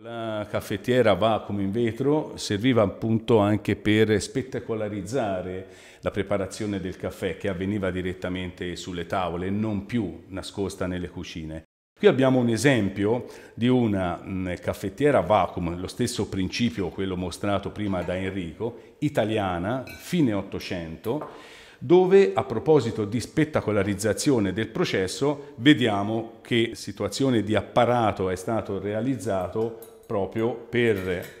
La caffettiera vacuum in vetro serviva appunto anche per spettacolarizzare la preparazione del caffè che avveniva direttamente sulle tavole, non più nascosta nelle cucine. Qui abbiamo un esempio di una mh, mm, caffettiera vacuum, lo stesso principio, quello mostrato prima da Enrico, italiana, fine 800, dove a proposito di spettacolarizzazione del processo vediamo che situazione di apparato è stato realizzato proprio per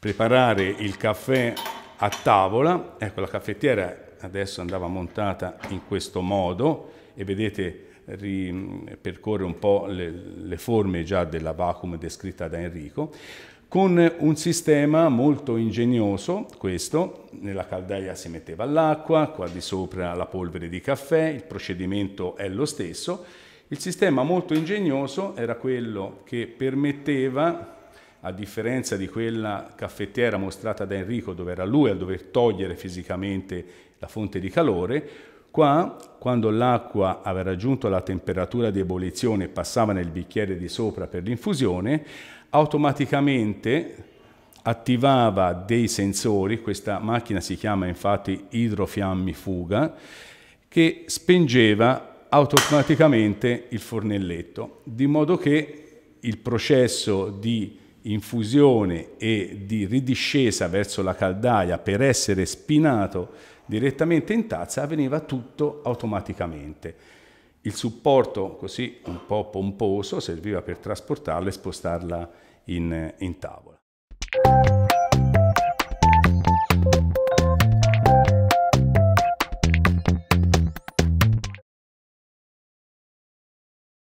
preparare il caffè a tavola. Ecco, la caffettiera adesso andava montata in questo modo e vedete ripercorre un po' le, le forme già della vacuum descritta da Enrico con un sistema molto ingegnoso, questo, nella caldaia si metteva l'acqua, qua di sopra la polvere di caffè, il procedimento è lo stesso, il sistema molto ingegnoso era quello che permetteva, a differenza di quella caffettiera mostrata da Enrico, dove era lui a dover togliere fisicamente la fonte di calore, qua quando l'acqua aveva raggiunto la temperatura di ebollizione e passava nel bicchiere di sopra per l'infusione, automaticamente attivava dei sensori, questa macchina si chiama infatti idrofiammi fuga, che spengeva automaticamente il fornelletto, di modo che il processo di infusione e di ridiscesa verso la caldaia per essere spinato direttamente in tazza avveniva tutto automaticamente. Il supporto, così un po' pomposo, serviva per trasportarla e spostarla in, in tavola.